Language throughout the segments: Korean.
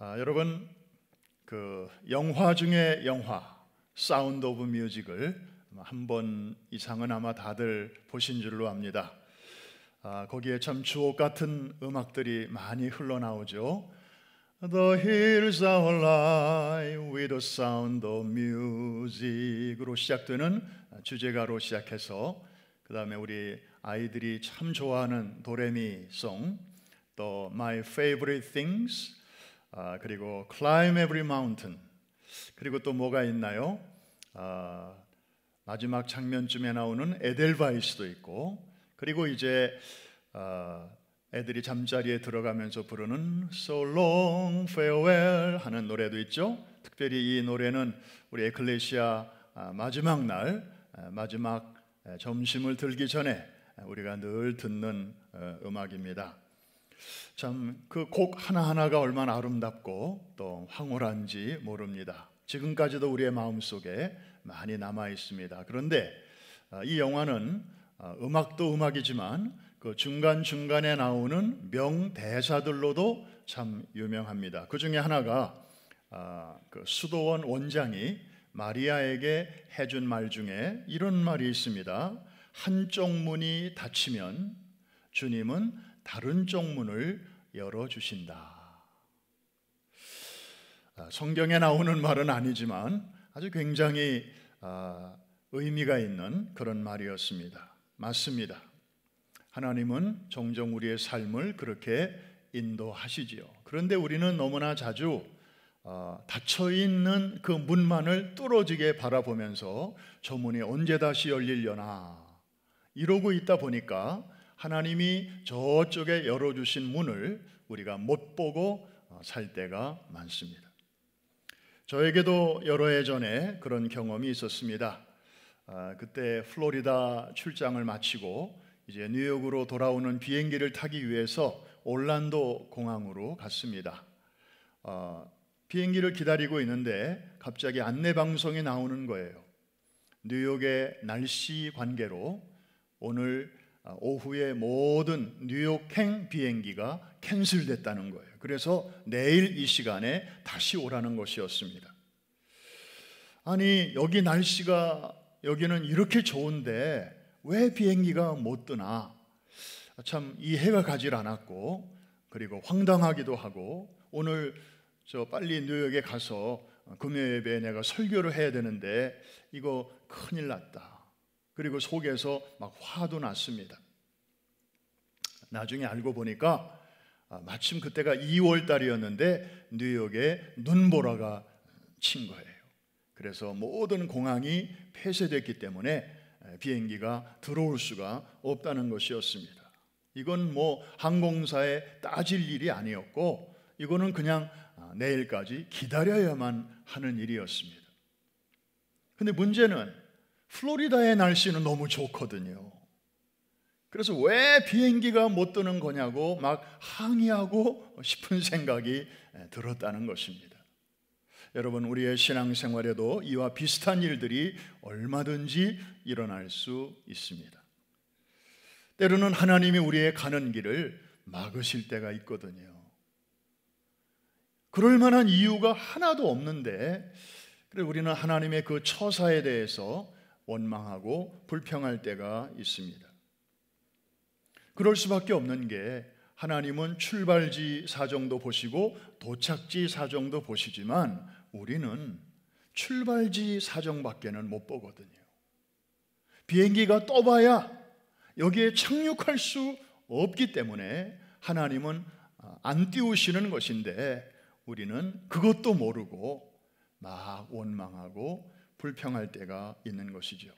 아, 여러분 그 영화 중에 영화 사운드 오브 뮤직을 한 번 이상은 아마 다들 보신 줄로 압니다. 아, 거기에 참 주옥 같은 음악들이 많이 흘러나오죠. The hills are alive with the sound of music으로 시작되는 주제가로 시작해서 그 다음에 우리 아이들이 참 좋아하는 도레미송 또 My Favorite Things 아, 그리고 climb every mountain. 그리고 또 뭐가 있나요? 아, 마지막 장면쯤에 나오는 에델바이스도 있고 그리고 이제 아, 애들이 잠자리에 들어가면서 부르는 So Long Farewell 하는 노래도 있죠. 특별히 이 노래는 우리 에클레시아 아, 마지막 날 아, 마지막 점심을 들기 전에 우리가 늘 듣는 어, 음악입니다. 참그곡 하나하나가 얼마나 아름답고 또 황홀한지 모릅니다. 지금까지도 우리의 마음속에 많이 남아 있습니다. 그런데 어, 이 영화는 어, 음악도 음악이지만 그 중간 중간에 나오는 명대사들로도 참 유명합니다. 그 중에 하나가 어, 그 수도원 원장이 마리아에게 해준 말 중에 이런 말이 있습니다. 한쪽 문이 닫히면 주님은 다른 쪽문을 열어주신다. 아, 성경에 나오는 말은 아니지만 아주 굉장히 아, 의미가 있는 그런 말이었습니다. 맞습니다. 하나님은 종종 우리의 삶을 그렇게 인도하시지요. 그런데 우리는 너무나 자주 아, 닫혀 있는 그 문만을 뚫어지게 바라보면서 저 문이 언제 다시 열릴려나 이러고 있다 보니까 하나님이 저쪽에 열어주신 문을 우리가 못 보고 어, 살 때가 많습니다. 저에게도 여러 해 전에 그런 경험이 있었습니다. 아, 그때 플로리다 출장을 마치고 이제 뉴욕으로 돌아오는 비행기를 타기 위해서 올란도 공항으로 갔습니다. 어, 비행기를 기다리고 있는데 갑자기 안내 방송이 나오는 거예요. 뉴욕의 날씨 관계로 오늘 아, 오후에 모든 뉴욕행 비행기가 캔슬됐다는 거예요. 그래서 내일 이 시간에 다시 오라는 것이었습니다. 아니, 여기 날씨가 여기는 이렇게 좋은데 왜 비행기가 못 뜨나? 참 이해가 가질 않았고 그리고 황당하기도 하고 오늘 저 빨리 뉴욕에 가서 금요 예배 내가 설교를 해야 되는데 이거 큰일 났다. 그리고 속에서 막 화도 났습니다. 나중에 알고 보니까 아, 마침 그때가 2월 달이었는데 뉴욕에 눈보라가 친 거예요. 그래서 모든 공항이 폐쇄됐기 때문에 비행기가 들어올 수가 없다는 것이었습니다. 이건 뭐 항공사에 따질 일이 아니었고 이거는 그냥 아, 내일까지 기다려야만 하는 일이었습니다. 근데 문제는 플로리다의 날씨는 너무 좋거든요. 그래서 왜 비행기가 못 뜨는 거냐고 막 항의하고 싶은 생각이 들었다는 것입니다. 여러분, 우리의 신앙생활에도 이와 비슷한 일들이 얼마든지 일어날 수 있습니다. 때로는 하나님이 우리의 가는 길을 막으실 때가 있거든요. 그럴 만한 이유가 하나도 없는데, 그래 우리는 하나님의 그 처사에 대해서 원망하고 불평할 때가 있습니다. 그럴 수밖에 없는 게 하나님은 출발지 사정도 보시고 도착지 사정도 보시지만 우리는 출발지 사정밖에는 못 보거든요. 비행기가 떠봐야 여기에 착륙할 수 없기 때문에 하나님은 아, 안 띄우시는 것인데 우리는 그것도 모르고 막 원망하고 불평할 때가 있는 것이죠.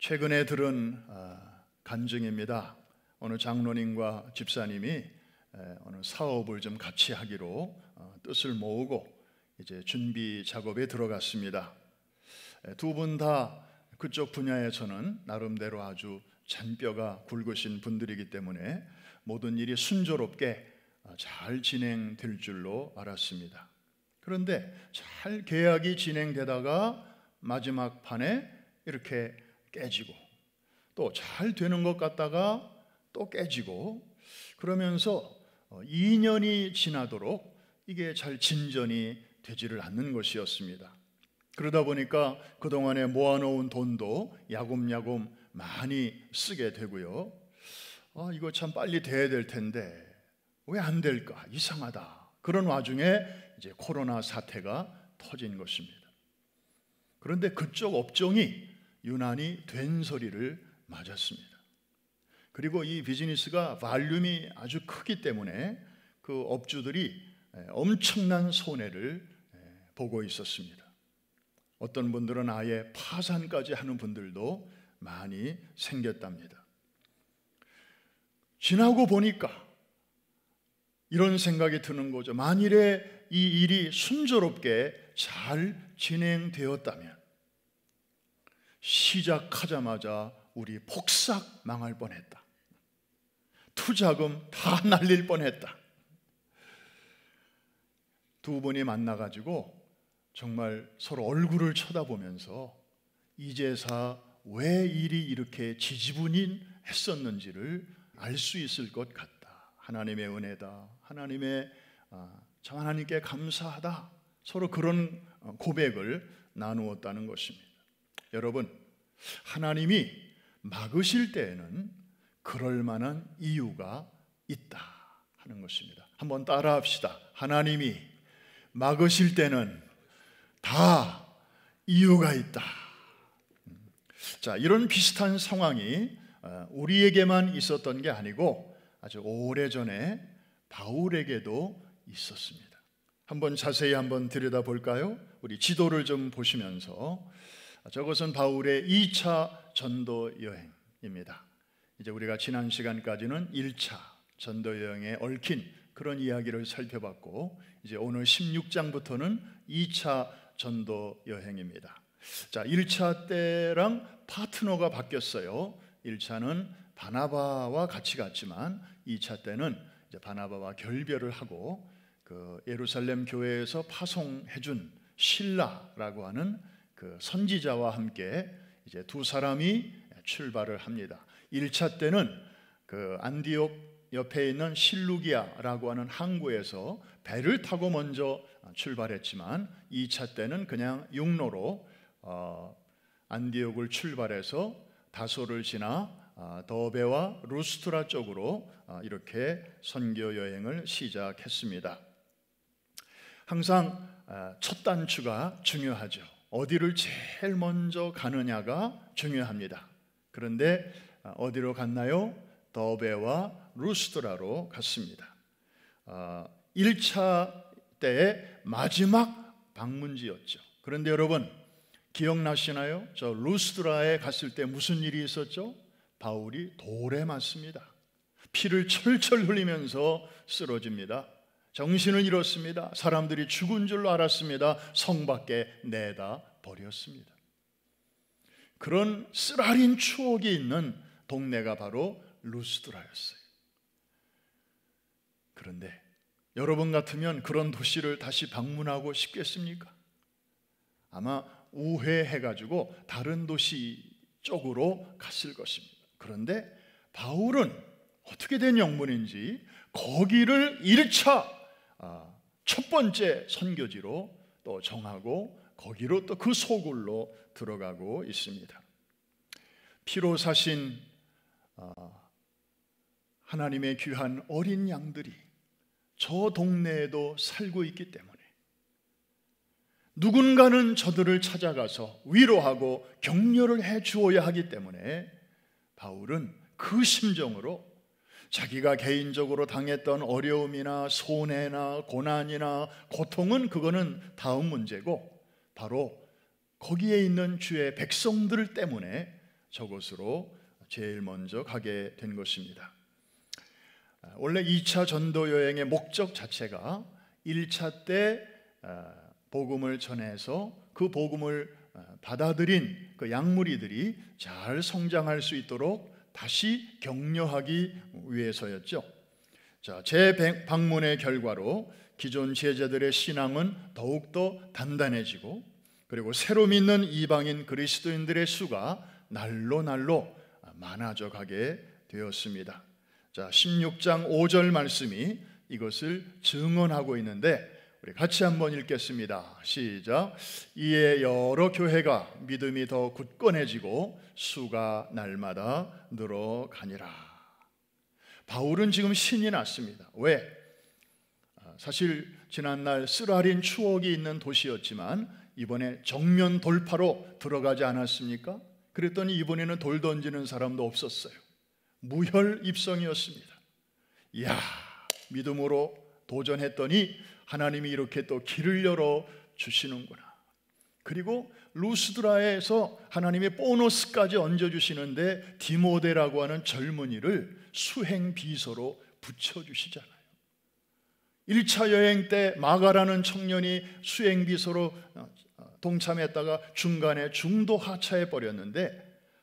최근에 들은 아, 간증입니다. 어느 장로님과 집사님이 어느 사업을 좀 같이 하기로 어, 뜻을 모으고 이제 준비 작업에 들어갔습니다. 두 분 다 그쪽 분야에서는 나름대로 아주 잔뼈가 굵으신 분들이기 때문에 모든 일이 순조롭게 아, 잘 진행될 줄로 알았습니다. 그런데 잘 계약이 진행되다가 마지막 판에 이렇게 깨지고 또 잘 되는 것 같다가 또 깨지고 그러면서 2년이 어, 지나도록 이게 잘 진전이 되지를 않는 것이었습니다. 그러다 보니까 그동안에 모아놓은 돈도 야금야금 많이 쓰게 되고요. 아, 이거 참 빨리 돼야 될 텐데 왜 안 될까? 이상하다. 그런 와중에 이제 코로나 사태가 터진 것입니다. 그런데 그쪽 업종이 유난히 된소리를 맞았습니다. 그리고 이 비즈니스가 발륨이 아주 크기 때문에 그 업주들이 엄청난 손해를 보고 있었습니다. 어떤 분들은 아예 파산까지 하는 분들도 많이 생겼답니다. 지나고 보니까 이런 생각이 드는 거죠. 만일에 이 일이 순조롭게 잘 진행되었다면 시작하자마자 우리 폭삭 망할 뻔했다. 투자금 다 날릴 뻔했다. 두 분이 만나가지고 정말 서로 얼굴을 쳐다보면서 이제사 왜 일이 이렇게 지지분인 했었는지를 알 수 있을 것 같다. 하나님의 은혜다. 하나님의 아, 참 하나님께 감사하다. 서로 그런 어, 고백을 나누었다는 것입니다. 여러분, 하나님이 막으실 때에는 그럴 만한 이유가 있다 하는 것입니다. 한번 따라합시다. 하나님이 막으실 때는 다 이유가 있다. 자, 이런 비슷한 상황이 어, 우리에게만 있었던 게 아니고 아주 오래전에 바울에게도 있었습니다. 한번 자세히 한번 들여다 볼까요? 우리 지도를 좀 보시면서 저것은 바울의 2차 전도 여행입니다. 이제 우리가 지난 시간까지는 1차 전도 여행에 얽힌 그런 이야기를 살펴봤고 이제 오늘 16장부터는 2차 전도 여행입니다. 자, 1차 때랑 파트너가 바뀌었어요. 1차는 바나바와 같이 갔지만 2차 때는 이제 바나바와 결별을 하고 그 예루살렘 교회에서 파송해 준 신라라고 하는 그 선지자와 함께 이제 두 사람이 출발을 합니다. 1차 때는 그 안디옥 옆에 있는 실루기아라고 하는 항구에서 배를 타고 먼저 출발했지만 2차 때는 그냥 육로로 어, 안디옥을 출발해서 다소를 지나 어, 더베와 루스트라 쪽으로 어, 이렇게 선교 여행을 시작했습니다. 항상 아, 첫 단추가 중요하죠. 어디를 제일 먼저 가느냐가 중요합니다. 그런데 아, 어디로 갔나요? 더베와 루스드라로 갔습니다. 1차 아, 때의 마지막 방문지였죠. 그런데 여러분 기억나시나요? 저 루스드라에 갔을 때 무슨 일이 있었죠? 바울이 돌에 맞습니다. 피를 철철 흘리면서 쓰러집니다. 정신을 잃었습니다. 사람들이 죽은 줄로 알았습니다. 성 밖에 내다 버렸습니다. 그런 쓰라린 추억이 있는 동네가 바로 루스드라였어요. 그런데 여러분 같으면 그런 도시를 다시 방문하고 싶겠습니까? 아마 우회해가지고 다른 도시 쪽으로 갔을 것입니다. 그런데 바울은 어떻게 된 영문인지 거기를 1차 아, 첫 번째 선교지로 또 정하고 거기로 또 그 소굴로 들어가고 있습니다. 피로 사신 아, 하나님의 귀한 어린 양들이 저 동네에도 살고 있기 때문에 누군가는 저들을 찾아가서 위로하고 격려를 해 주어야 하기 때문에 바울은 그 심정으로 자기가 개인적으로 당했던 어려움이나 손해나 고난이나 고통은 그거는 다음 문제고 바로 거기에 있는 주의 백성들 때문에 저것으로 제일 먼저 가게 된 것입니다. 아, 원래 2차 전도 여행의 목적 자체가 1차 때 아, 복음을 전해서 그 복음을 아, 받아들인 그 양무리들이 잘 성장할 수 있도록 다시 격려하기 위해서였죠. 자, 제 방문의 결과로 기존 제자들의 신앙은 더욱더 단단해지고 그리고 새로 믿는 이방인 그리스도인들의 수가 날로 날로 많아져 가게 되었습니다. 자, 16장 5절 말씀이 이것을 증언하고 있는데 우리 같이 한번 읽겠습니다. 시작. 이에 여러 교회가 믿음이 더 굳건해지고 수가 날마다 늘어가니라. 바울은 지금 신이 났습니다. 왜? 아, 사실 지난날 쓰라린 추억이 있는 도시였지만 이번에 정면 돌파로 들어가지 않았습니까? 그랬더니 이번에는 돌 던지는 사람도 없었어요. 무혈 입성이었습니다. 이야, 믿음으로 도전했더니 하나님이 이렇게 또 길을 열어 주시는구나. 그리고 루스드라에서 하나님의 보너스까지 얹어 주시는데 디모데라고 하는 젊은이를 수행 비서로 붙여 주시잖아요. 1차 여행 때 마가라는 청년이 수행 비서로 어, 어, 동참했다가 중간에 중도 하차해 버렸는데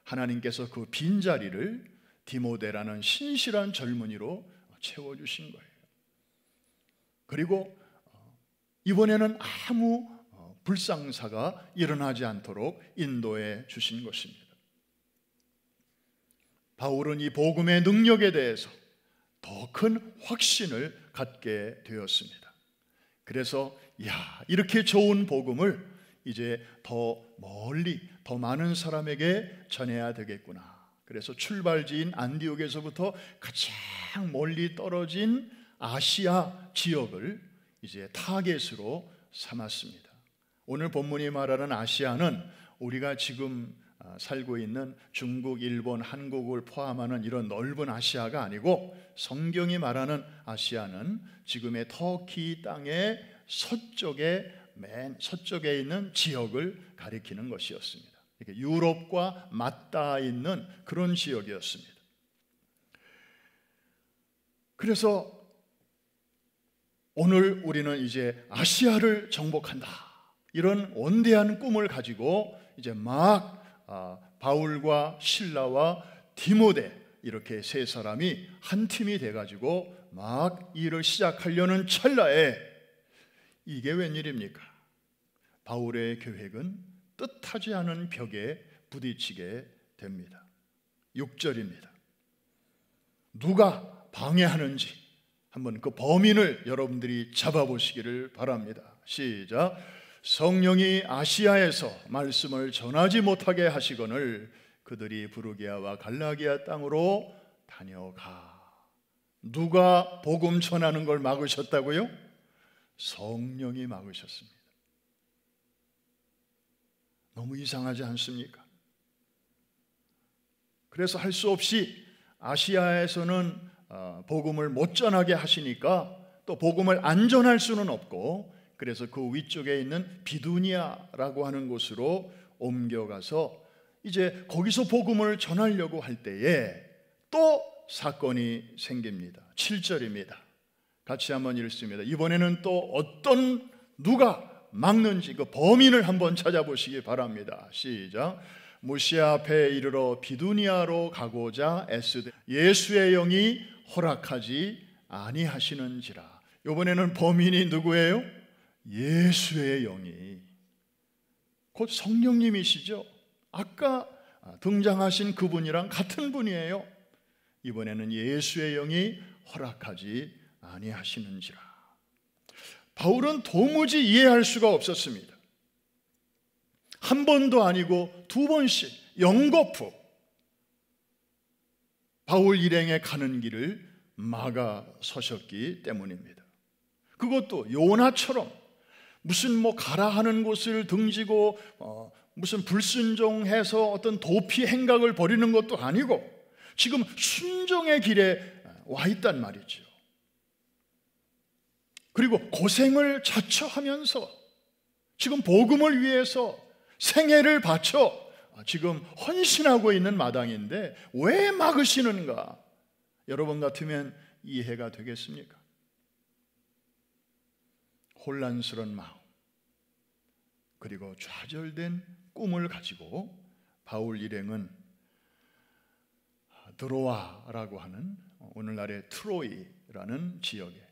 하나님께서 그 빈자리를 디모데라는 신실한 젊은이로 채워 주신 거예요. 그리고 이번에는 아무 어, 불상사가 일어나지 않도록 인도해 주신 것입니다. 바울은 이 복음의 능력에 대해서 더 큰 확신을 갖게 되었습니다. 그래서 야, 이렇게 좋은 복음을 이제 더 멀리 더 많은 사람에게 전해야 되겠구나. 그래서 출발지인 안디옥에서부터 가장 멀리 떨어진 아시아 지역을 이제 타겟으로 삼았습니다. 오늘 본문이 말하는 아시아는 우리가 지금 아, 살고 있는 중국, 일본, 한국을 포함하는 이런 넓은 아시아가 아니고 성경이 말하는 아시아는 지금의 터키 땅의 서쪽에 맨 서쪽에 있는 지역을 가리키는 것이었습니다. 유럽과 맞닿아 있는 그런 지역이었습니다. 그래서 오늘 우리는 이제 아시아를 정복한다. 이런 원대한 꿈을 가지고 이제 막 아, 바울과 신라와 디모데 이렇게 세 사람이 한 팀이 돼가지고 막 일을 시작하려는 찰나에 이게 웬일입니까? 바울의 계획은 뜻하지 않은 벽에 부딪히게 됩니다. 6절입니다. 누가 방해하는지 한번 그 범인을 여러분들이 잡아보시기를 바랍니다. 시작. 성령이 아시아에서 말씀을 전하지 못하게 하시거늘 그들이 부르기아와 갈라기아 땅으로 다녀가. 누가 복음 전하는 걸 막으셨다고요? 성령이 막으셨습니다. 너무 이상하지 않습니까? 그래서 할 수 없이 아시아에서는 어, 복음을 못 전하게 하시니까 또 복음을 안 전할 수는 없고 그래서 그 위쪽에 있는 비두니아라고 하는 곳으로 옮겨가서 이제 거기서 복음을 전하려고 할 때에 또 사건이 생깁니다. 7절입니다. 같이 한번 읽습니다. 이번에는 또 어떤 누가 막는지 그 범인을 한번 찾아보시기 바랍니다. 시작. 무시 앞에 이르러 비두니아로 가고자 애쓰되 예수의 영이 허락하지 아니하시는지라. 요번에는 범인이 누구예요? 예수의 영이 곧 성령님이시죠. 아까 등장하신 그분이랑 같은 분이에요. 이번에는 예수의 영이 허락하지 아니하시는지라. 바울은 도무지 이해할 수가 없었습니다. 한 번도 아니고 두 번씩 영거푸 바울 일행에 가는 길을 막아 서셨기 때문입니다. 그것도 요나처럼 무슨 뭐 가라 하는 곳을 등지고 어, 무슨 불순종해서 어떤 도피 행각을 벌이는 것도 아니고 지금 순종의 길에 와 있단 말이죠. 그리고 고생을 자처하면서 지금 복음을 위해서 생애를 바쳐 아, 지금 헌신하고 있는 마당인데 왜 막으시는가? 여러분 같으면 이해가 되겠습니까? 혼란스런 마음, 그리고 좌절된 꿈을 가지고 바울 일행은 드로아라고 하는 오늘날의 트로이라는 지역의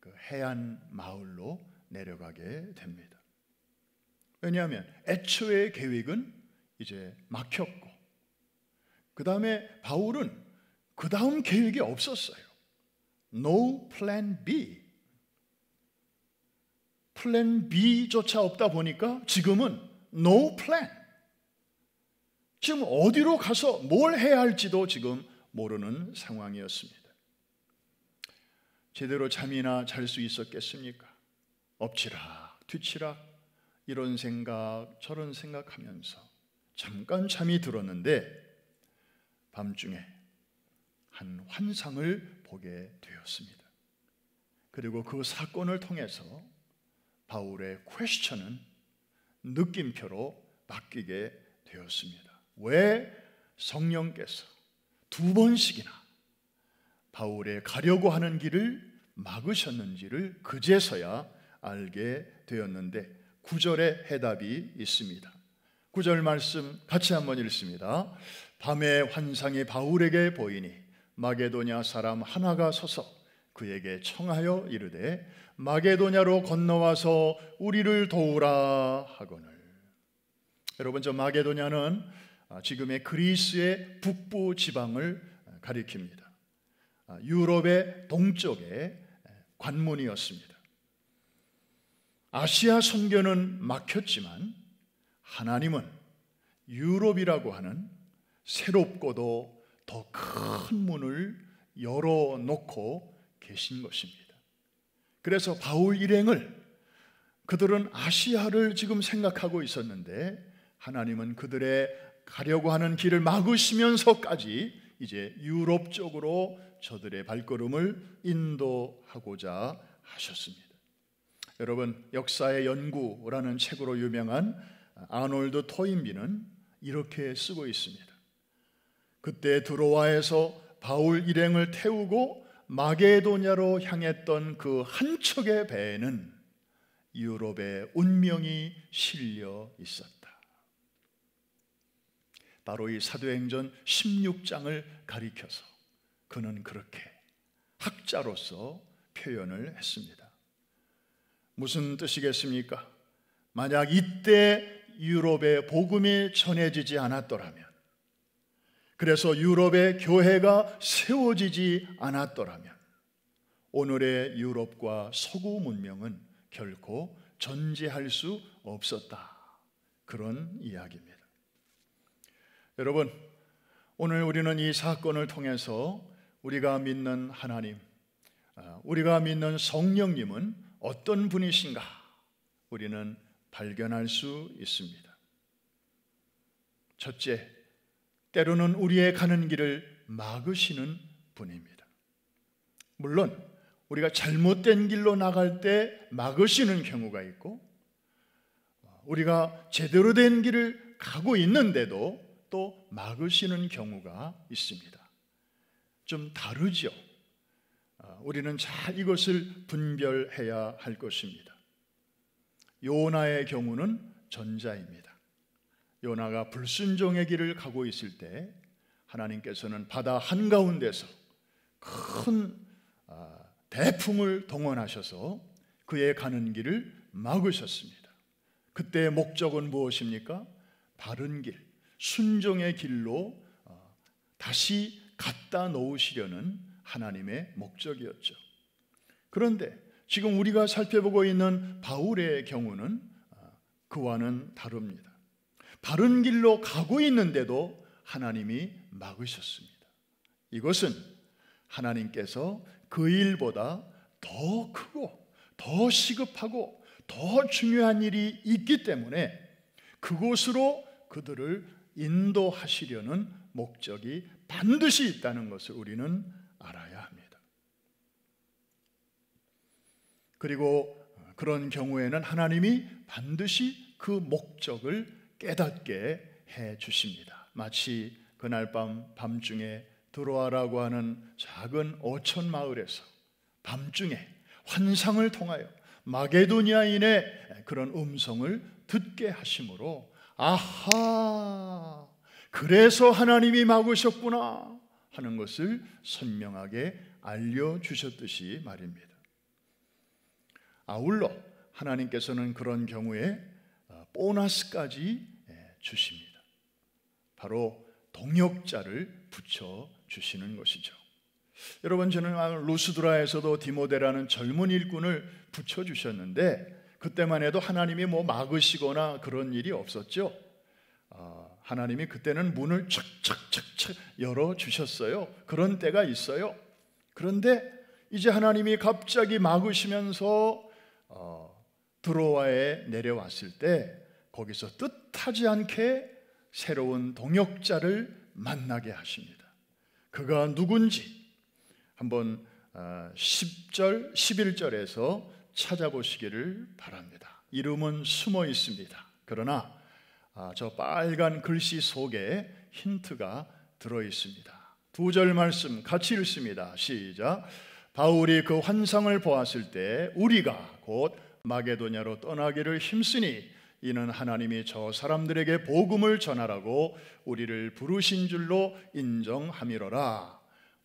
그 해안 마을로 내려가게 됩니다. 왜냐하면 애초의 계획은 이제 막혔고 그 다음에 바울은 그 다음 계획이 없었어요. No plan B. 플랜 B조차 없다 보니까 지금은 no plan. 지금 어디로 가서 뭘 해야 할지도 지금 모르는 상황이었습니다. 제대로 잠이나 잘 수 있었겠습니까? 엎치락, 뒤치락, 이런 생각, 저런 생각하면서 잠깐 잠이 들었는데 밤중에 한 환상을 보게 되었습니다. 그리고 그 사건을 통해서 바울의 퀘스천은 느낌표로 바뀌게 되었습니다. 왜 성령께서 두 번씩이나 바울의 가려고 하는 길을 막으셨는지를 그제서야 알게 되었는데 구절의 해답이 있습니다. 9절 말씀 같이 한번 읽습니다. 밤에 환상이 바울에게 보이니 마게도냐 사람 하나가 서서 그에게 청하여 이르되 마게도냐로 건너와서 우리를 도우라 하거늘. 여러분 저 마게도냐는 지금의 그리스의 북부 지방을 가리킵니다. 유럽의 동쪽의 관문이었습니다. 아시아 선교는 막혔지만 하나님은 유럽이라고 하는 새롭고도 더 큰 문을 열어놓고 계신 것입니다. 그래서 바울 일행을 그들은 아시아를 지금 생각하고 있었는데 하나님은 그들의 가려고 하는 길을 막으시면서까지 이제 유럽 쪽으로 저들의 발걸음을 인도하고자 하셨습니다. 여러분, 역사의 연구라는 책으로 유명한 아놀드 토인비는 이렇게 쓰고 있습니다. 그때 드로아에서 바울 일행을 태우고 마게도냐로 향했던 그 한 척의 배에는 유럽의 운명이 실려 있었다. 바로 이 사도행전 16장을 가리켜서 그는 그렇게 학자로서 표현을 했습니다. 무슨 뜻이겠습니까? 만약 이때 유럽에 복음이 전해지지 않았더라면, 그래서 유럽의 교회가 세워지지 않았더라면, 오늘의 유럽과 서구 문명은 결코 전제할 수 없었다. 그런 이야기입니다. 여러분, 오늘 우리는 이 사건을 통해서 우리가 믿는 하나님, 아, 우리가 믿는 성령님은 어떤 분이신가? 우리는 발견할 수 있습니다. 첫째, 때로는 우리의 가는 길을 막으시는 분입니다. 물론 우리가 잘못된 길로 나갈 때 막으시는 경우가 있고 우리가 제대로 된 길을 가고 있는데도 또 막으시는 경우가 있습니다. 좀 다르죠. 우리는 잘 이것을 분별해야 할 것입니다. 요나의 경우는 전자입니다. 요나가 불순종의 길을 가고 있을 때 하나님께서는 바다 한가운데서 큰 아, 대풍을 동원하셔서 그의 가는 길을 막으셨습니다. 그때의 목적은 무엇입니까? 바른 길, 순종의 길로 어, 다시 갖다 놓으시려는 하나님의 목적이었죠. 그런데 지금 우리가 살펴보고 있는 바울의 경우는 아, 그와는 다릅니다. 바른 길로 가고 있는데도 하나님이 막으셨습니다. 이것은 하나님께서 그 일보다 더 크고 더 시급하고 더 중요한 일이 있기 때문에 그곳으로 그들을 인도하시려는 목적이 반드시 있다는 것을 우리는 그리고 그런 경우에는 하나님이 반드시 그 목적을 깨닫게 해 주십니다. 마치 그날 밤 밤중에 들어와라고 하는 작은 어촌 마을에서 밤중에 환상을 통하여 마게도니아인의 그런 음성을 듣게 하심으로 아하 그래서 하나님이 막으셨구나 하는 것을 선명하게 알려 주셨듯이 말입니다. 아울러 하나님께서는 그런 경우에 어, 보너스까지 예, 주십니다. 바로 동역자를 붙여 주시는 것이죠. 여러분 저는 아, 루스드라에서도 디모데라는 젊은 일꾼을 붙여 주셨는데 그때만 해도 하나님이 뭐 막으시거나 그런 일이 없었죠. 어, 하나님이 그때는 문을 착착착착 열어 주셨어요. 그런 때가 있어요. 그런데 이제 하나님이 갑자기 막으시면서 어, 드로아에 내려왔을 때 거기서 뜻하지 않게 새로운 동역자를 만나게 하십니다. 그가 누군지 한번 10절, 어, 11절에서 찾아보시기를 바랍니다. 이름은 숨어 있습니다. 그러나 아, 저 빨간 글씨 속에 힌트가 들어 있습니다. 두절 말씀 같이 읽습니다. 시작. 바울이 그 환상을 보았을 때 우리가 곧 마게도냐로 떠나기를 힘쓰니 이는 하나님이 저 사람들에게 복음을 전하라고 우리를 부르신 줄로 인정함이로라.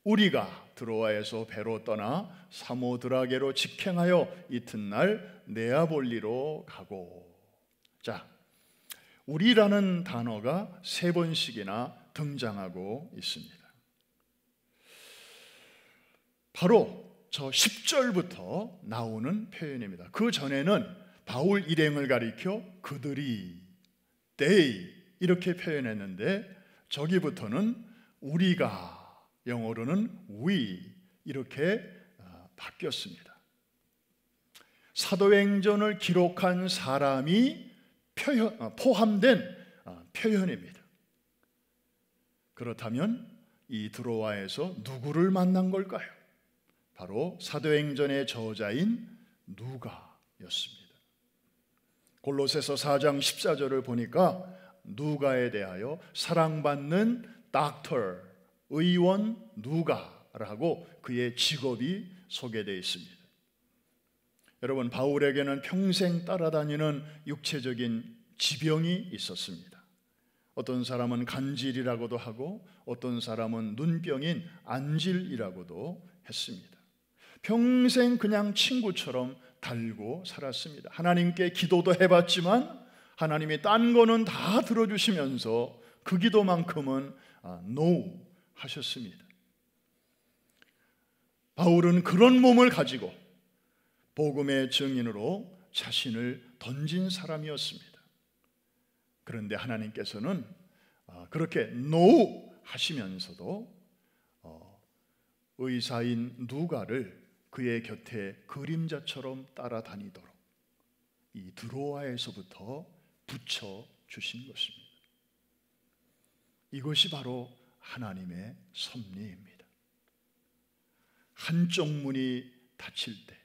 우리가 드로아에서 배로 떠나 사모드라게로 직행하여 이튿날 네아볼리로 가고. 자, 우리라는 단어가 세 번씩이나 등장하고 있습니다. 바로 저 10절부터 나오는 표현입니다. 그 전에는 바울 일행을 가리켜 그들이 they 이렇게 표현했는데 저기부터는 우리가 영어로는 we 이렇게 아, 바뀌었습니다. 사도행전을 기록한 사람이 표현, 어, 포함된 아, 표현입니다. 그렇다면 이 드로아에서 누구를 만난 걸까요? 바로 사도행전의 저자인 누가였습니다. 골로새서 4장 14절을 보니까 누가에 대하여 사랑받는 닥터 의원 누가라고 그의 직업이 소개되어 있습니다. 여러분 바울에게는 평생 따라다니는 육체적인 지병이 있었습니다. 어떤 사람은 간질이라고도 하고 어떤 사람은 눈병인 안질이라고도 했습니다. 평생 그냥 친구처럼 달고 살았습니다. 하나님께 기도도 해봤지만 하나님이 딴 거는 다 들어주시면서 그 기도만큼은 아, 노 no 하셨습니다. 바울은 그런 몸을 가지고 복음의 증인으로 자신을 던진 사람이었습니다. 그런데 하나님께서는 아, 그렇게 no 하시면서도 어, 의사인 누가를 그의 곁에 그림자처럼 따라다니도록 이 드로아에서부터 붙여 주신 것입니다. 이것이 바로 하나님의 섭리입니다. 한쪽 문이 닫힐 때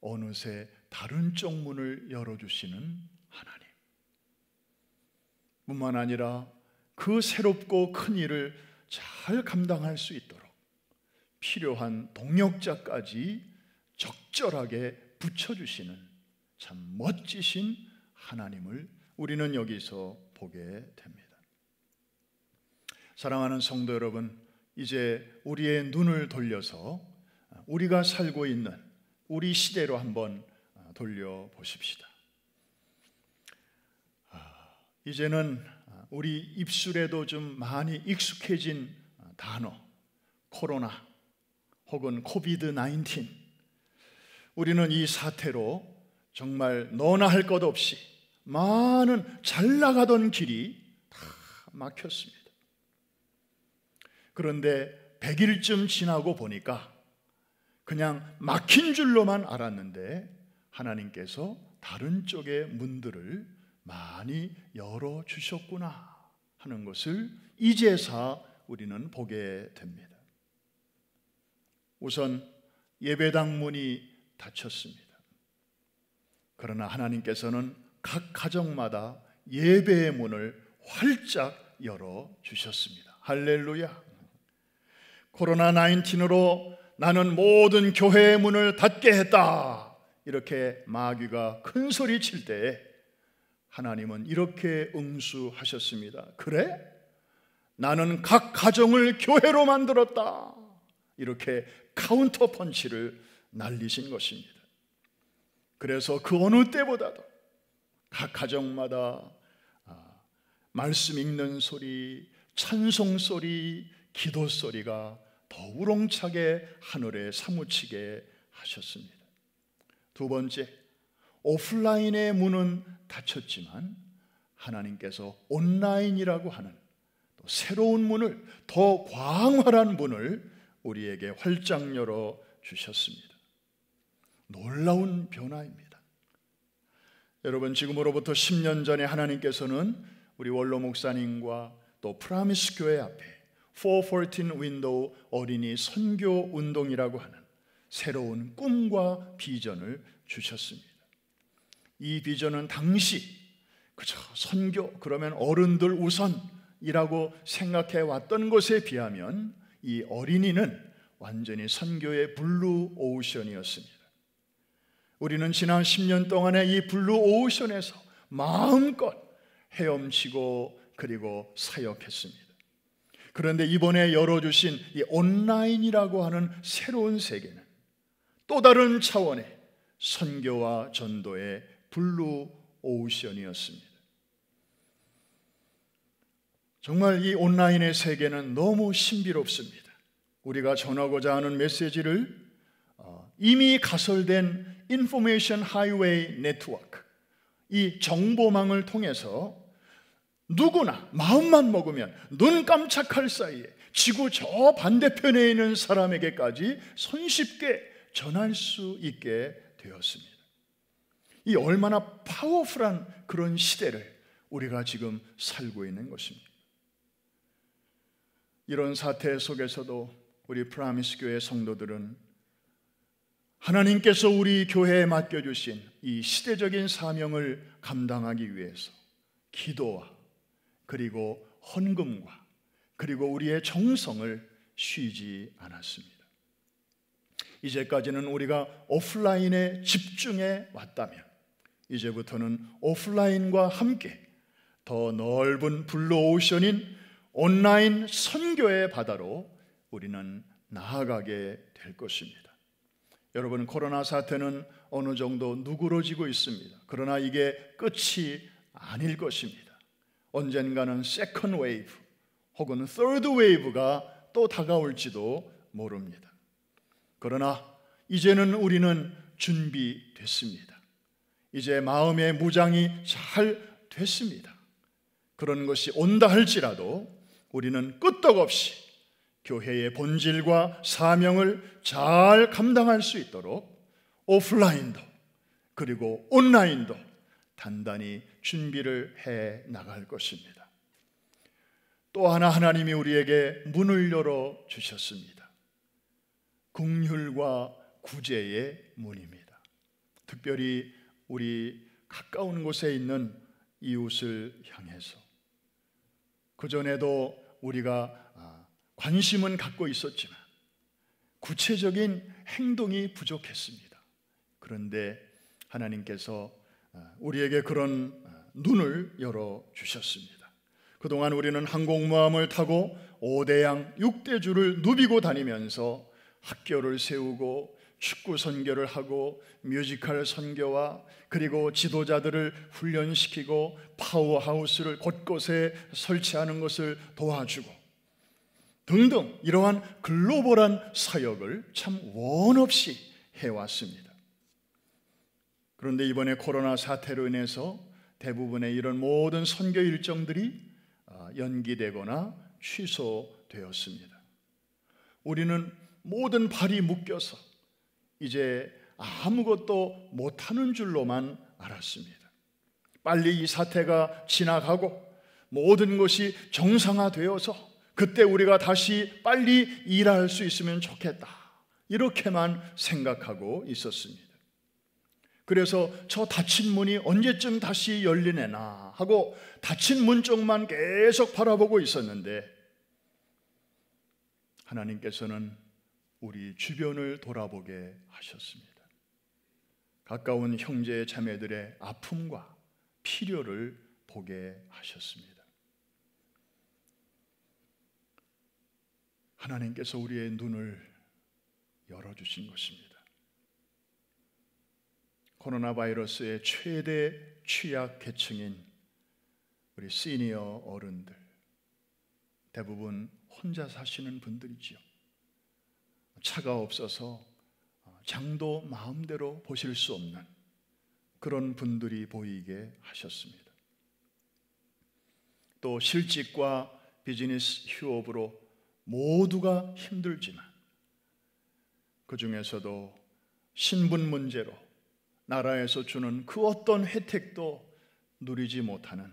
어느새 다른 쪽 문을 열어주시는 하나님. 뿐만 아니라 그 새롭고 큰 일을 잘 감당할 수 있도록 필요한 동력자까지 적절하게 붙여주시는 참 멋지신 하나님을 우리는 여기서 보게 됩니다. 사랑하는 성도 여러분, 이제 우리의 눈을 돌려서 우리가 살고 있는 우리 시대로 한번 돌려보십시다. 아, 이제는 우리 입술에도 좀 많이 익숙해진 단어, 코로나, 혹은 코비드 19 우리는 이 사태로 정말 너나 할 것 없이 많은 잘 나가던 길이 다 막혔습니다. 그런데 100일쯤 지나고 보니까 그냥 막힌 줄로만 알았는데 하나님께서 다른 쪽의 문들을 많이 열어 주셨구나 하는 것을 이제사 우리는 보게 됩니다. 우선 예배당 문이 닫혔습니다. 그러나 하나님께서는 각 가정마다 예배의 문을 활짝 열어 주셨습니다. 할렐루야. 코로나 19으로 나는 모든 교회의 문을 닫게 했다. 이렇게 마귀가 큰 소리 칠 때에 하나님은 이렇게 응수하셨습니다. 그래? 나는 각 가정을 교회로 만들었다. 이렇게 카운터 펀치를 날리신 것입니다. 그래서 그 어느 때보다도 각 가정마다 아, 말씀 읽는 소리, 찬송 소리, 기도 소리가 더 우렁차게 하늘에 사무치게 하셨습니다. 두 번째, 오프라인의 문은 닫혔지만 하나님께서 온라인이라고 하는 또 새로운 문을 더 광활한 문을 우리에게 활짝 열어 주셨습니다. 놀라운 변화입니다. 여러분 지금으로부터 10년 전에 하나님께서는 우리 원로 목사님과 또 프라미스 교회 앞에 414 윈도우 어린이 선교 운동이라고 하는 새로운 꿈과 비전을 주셨습니다. 이 비전은 당시 그저 선교 그러면 어른들 우선이라고 생각해 왔던 것에 비하면 이 어린이는 완전히 선교의 블루 오션이었습니다. 우리는 지난 10년 동안의 이 블루 오션에서 마음껏 헤엄치고 그리고 사역했습니다. 그런데 이번에 열어주신 이 온라인이라고 하는 새로운 세계는 또 다른 차원의 선교와 전도의 블루 오션이었습니다. 정말 이 온라인의 세계는 너무 신비롭습니다. 우리가 전하고자 하는 메시지를 어, 이미 가설된 인포메이션 하이웨이 네트워크, 이 정보망을 통해서 누구나 마음만 먹으면 눈 깜짝할 사이에 지구 저 반대편에 있는 사람에게까지 손쉽게 전할 수 있게 되었습니다. 이 얼마나 파워풀한 그런 시대를 우리가 지금 살고 있는 것입니다. 이런 사태 속에서도 우리 프라미스 교회 성도들은 하나님께서 우리 교회에 맡겨주신 이 시대적인 사명을 감당하기 위해서 기도와 그리고 헌금과 그리고 우리의 정성을 쉬지 않았습니다. 이제까지는 우리가 오프라인에 집중해 왔다면 이제부터는 오프라인과 함께 더 넓은 블루오션인 온라인 선교의 바다로 우리는 나아가게 될 것입니다. 여러분, 코로나 사태는 어느 정도 누그러지고 있습니다. 그러나 이게 끝이 아닐 것입니다. 언젠가는 세컨 웨이브 혹은 서드 웨이브가 또 다가올지도 모릅니다. 그러나 이제는 우리는 준비됐습니다. 이제 마음의 무장이 잘 됐습니다. 그런 것이 온다 할지라도 우리는 끄떡없이 교회의 본질과 사명을 잘 감당할 수 있도록 오프라인도 그리고 온라인도 단단히 준비를 해 나갈 것입니다. 또 하나 하나님이 우리에게 문을 열어 주셨습니다. 긍휼과 구제의 문입니다. 특별히 우리 가까운 곳에 있는 이웃을 향해서 그 전에도 우리가 아, 관심은 갖고 있었지만 구체적인 행동이 부족했습니다. 그런데 하나님께서 아, 우리에게 그런 아, 눈을 열어 주셨습니다. 그동안 우리는 항공모함을 타고 5대양6대주를 누비고 다니면서 학교를 세우고 축구 선교를 하고 뮤지컬 선교와 그리고 지도자들을 훈련시키고 파워하우스를 곳곳에 설치하는 것을 도와주고 등등 이러한 글로벌한 사역을 참 원없이 해왔습니다. 그런데 이번에 코로나 사태로 인해서 대부분의 이런 모든 선교 일정들이 아, 연기되거나 취소되었습니다. 우리는 모든 발이 묶여서 이제 아무것도 못하는 줄로만 알았습니다. 빨리 이 사태가 지나가고 모든 것이 정상화되어서 그때 우리가 다시 빨리 일할 수 있으면 좋겠다. 이렇게만 생각하고 있었습니다. 그래서 저 닫힌 문이 언제쯤 다시 열리네나 하고 닫힌 문 쪽만 계속 바라보고 있었는데 하나님께서는 우리 주변을 돌아보게 하셨습니다. 가까운 형제 자매들의 아픔과 필요를 보게 하셨습니다. 하나님께서 우리의 눈을 열어주신 것입니다. 코로나 바이러스의 최대 취약 계층인 우리 시니어 어른들, 대부분 혼자 사시는 분들이지요. 차가 없어서 어, 장도 마음대로 보실 수 없는 그런 분들이 보이게 하셨습니다. 또 실직과 비즈니스 휴업으로 모두가 힘들지만 그 중에서도 신분 문제로 나라에서 주는 그 어떤 혜택도 누리지 못하는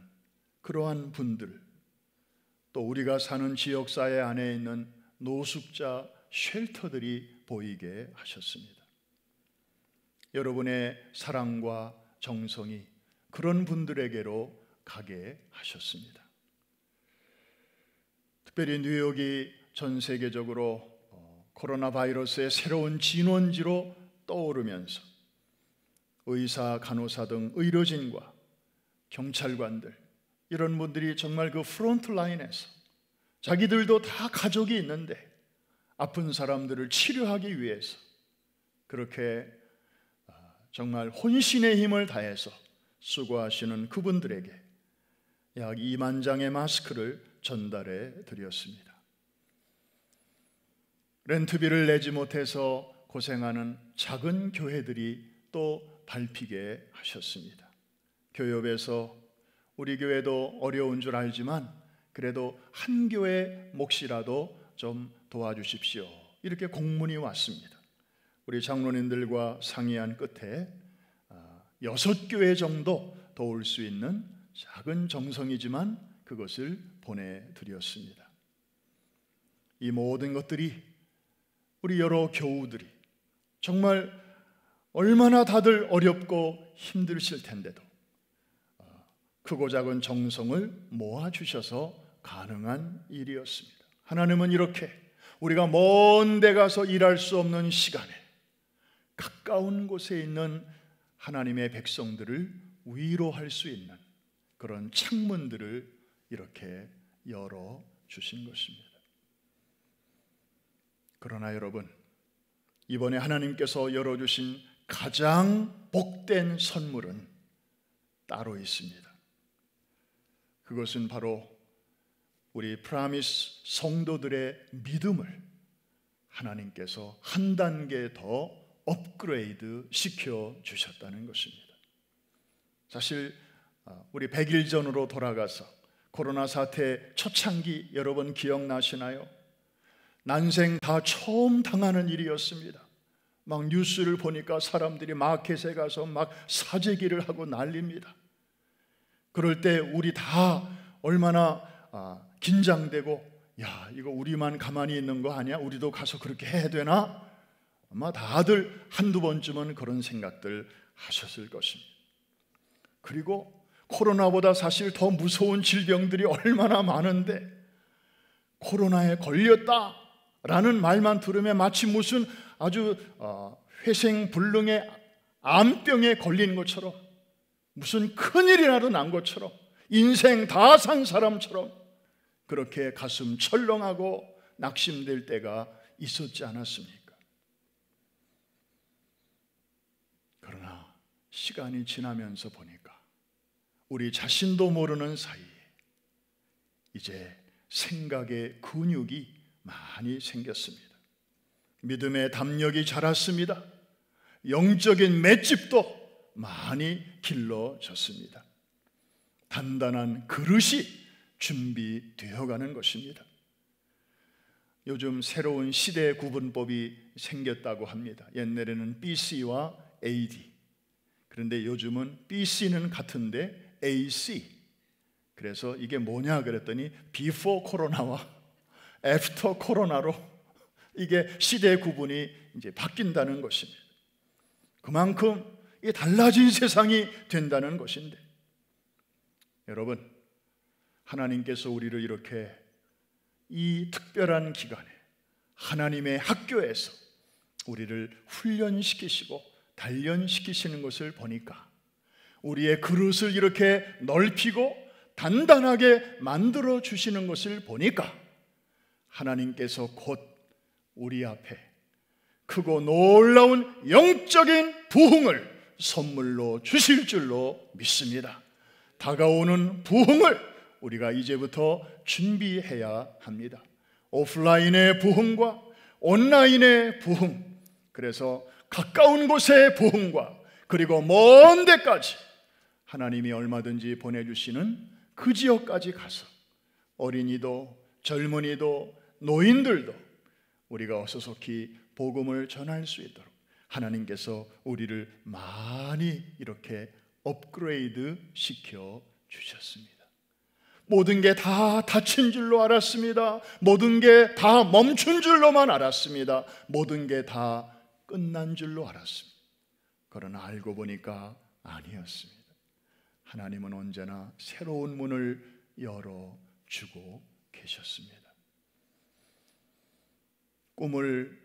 그러한 분들 또 우리가 사는 지역사회 안에 있는 노숙자 쉘터들이 보이게 하셨습니다. 여러분의 사랑과 정성이 그런 분들에게로 가게 하셨습니다. 특별히 뉴욕이 전 세계적으로 어, 코로나 바이러스의 새로운 진원지로 떠오르면서 의사, 간호사 등 의료진과 경찰관들 이런 분들이 정말 그 프론트 라인에서 자기들도 다 가족이 있는데 아픈 사람들을 치료하기 위해서 그렇게 아, 정말 혼신의 힘을 다해서 수고하시는 그분들에게 약 2만 장의 마스크를 전달해 드렸습니다. 렌트비를 내지 못해서 고생하는 작은 교회들이 또 밟히게 하셨습니다. 교협에서 우리 교회도 어려운 줄 알지만 그래도 한 교회 몫이라도 좀 도와주십시오. 이렇게 공문이 왔습니다. 우리 장로님들과 상의한 끝에 아, 여섯 교회 정도 도울 수 있는 작은 정성이지만 그것을 보내드렸습니다. 이 모든 것들이 우리 여러 교우들이 정말 얼마나 다들 어렵고 힘드실 텐데도 아, 크고 작은 정성을 모아주셔서 가능한 일이었습니다. 하나님은 이렇게 우리가 먼 데 가서 일할 수 없는 시간에 가까운 곳에 있는 하나님의 백성들을 위로할 수 있는 그런 창문들을 이렇게 열어 주신 것입니다. 그러나 여러분, 이번에 하나님께서 열어 주신 가장 복된 선물은 따로 있습니다. 그것은 바로 우리 프라미스 성도들의 믿음을 하나님께서 한 단계 더 업그레이드 시켜 주셨다는 것입니다. 사실 아, 우리 100일 전으로 돌아가서 코로나 사태 초창기 여러분 기억나시나요? 난생 다 처음 당하는 일이었습니다. 막 뉴스를 보니까 사람들이 마켓에 가서 막 사재기를 하고 난립니다. 그럴 때 우리 다 얼마나 아, 긴장되고 야, 이거 우리만 가만히 있는 거 아니야? 우리도 가서 그렇게 해야 되나? 아마 다들 한두 번쯤은 그런 생각들 하셨을 것입니다. 그리고 코로나보다 사실 더 무서운 질병들이 얼마나 많은데 코로나에 걸렸다 라는 말만 들으면 마치 무슨 아주 어, 회생불능의 암병에 걸린 것처럼 무슨 큰일이라도 난 것처럼 인생 다 산 사람처럼 그렇게 가슴 철렁하고 낙심될 때가 있었지 않았습니까? 그러나 시간이 지나면서 보니까 우리 자신도 모르는 사이에 이제 생각의 근육이 많이 생겼습니다. 믿음의 담력이 자랐습니다. 영적인 맷집도 많이 길러졌습니다. 단단한 그릇이 준비되어 가는 것입니다. 요즘 새로운 시대 구분법이 생겼다고 합니다. 옛날에는 BC와 AD. 그런데 요즘은 BC는 같은데 AC. 그래서 이게 뭐냐 그랬더니 b e 코로나와 a f t 코로나로 이게 시대 구분이 이제 바뀐다는 것입니다. 그만큼 이 달라진 세상이 된다는 것인데 여러분 하나님께서 우리를 이렇게 이 특별한 기간에 하나님의 학교에서 우리를 훈련시키시고 단련시키시는 것을 보니까 우리의 그릇을 이렇게 넓히고 단단하게 만들어 주시는 것을 보니까 하나님께서 곧 우리 앞에 크고 놀라운 영적인 부흥을 선물로 주실 줄로 믿습니다. 다가오는 부흥을 우리가 이제부터 준비해야 합니다. 오프라인의 부흥과 온라인의 부흥. 그래서 가까운 곳의 부흥과 그리고 먼 데까지 하나님이 얼마든지 보내주시는 그 지역까지 가서 어린이도 젊은이도 노인들도 우리가 어서속히 복음을 전할 수 있도록 하나님께서 우리를 많이 이렇게 업그레이드 시켜 주셨습니다. 모든 게 다 닫힌 줄로 알았습니다. 모든 게 다 멈춘 줄로만 알았습니다. 모든 게 다 끝난 줄로 알았습니다. 그러나 알고 보니까 아니었습니다. 하나님은 언제나 새로운 문을 열어주고 계셨습니다. 꿈을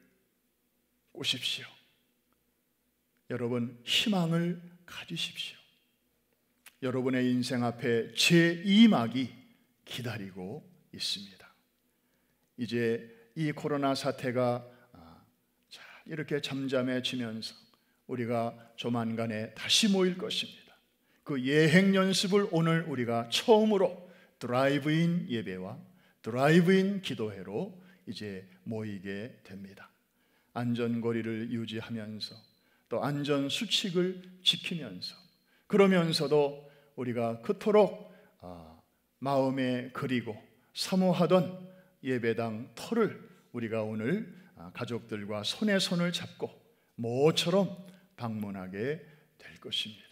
꾸십시오. 여러분, 희망을 가지십시오. 여러분의 인생 앞에 제2막이 기다리고 있습니다. 이제 이 코로나 사태가 아, 이렇게 잠잠해지면서 우리가 조만간에 다시 모일 것입니다. 그 예행 연습을 오늘 우리가 처음으로 드라이브인 예배와 드라이브인 기도회로 이제 모이게 됩니다. 안전거리를 유지하면서 또 안전 수칙을 지키면서 그러면서도 우리가 그토록 아, 마음에 그리고 사모하던 예배당 터를 우리가 오늘 아, 가족들과 손에 손을 잡고 모처럼 방문하게 될 것입니다.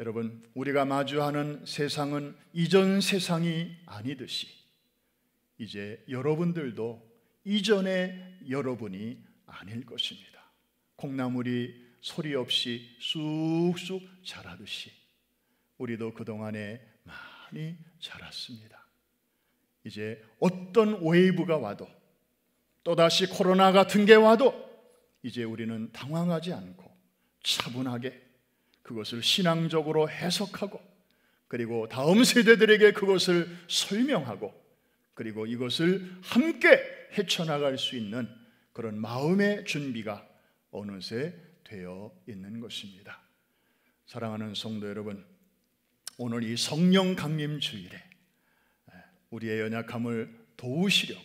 여러분, 우리가 마주하는 세상은 이전 세상이 아니듯이 이제 여러분들도 이전의 여러분이 아닐 것입니다. 콩나물이 소리 없이 쑥쑥 자라듯이 우리도 그동안에 많이 자랐습니다. 이제 어떤 웨이브가 와도 또다시 코로나 같은 게 와도 이제 우리는 당황하지 않고 차분하게 그것을 신앙적으로 해석하고 그리고 다음 세대들에게 그것을 설명하고 그리고 이것을 함께 헤쳐나갈 수 있는 그런 마음의 준비가 어느새 되어 있는 것입니다. 사랑하는 성도 여러분, 오늘 이 성령 강림 주일에 예, 우리의 연약함을 도우시려고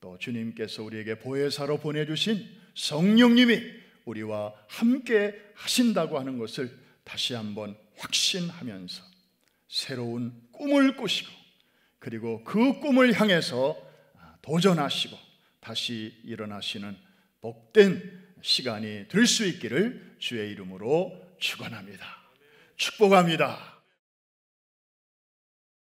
또 주님께서 우리에게 보혜사로 보내주신 성령님이 우리와 함께 하신다고 하는 것을 다시 한번 확신하면서 새로운 꿈을 꾸시고 그리고 그 꿈을 향해서 아, 도전하시고 다시 일어나시는 복된 시간이 될 수 있기를 주의 이름으로 축원합니다. 축복합니다.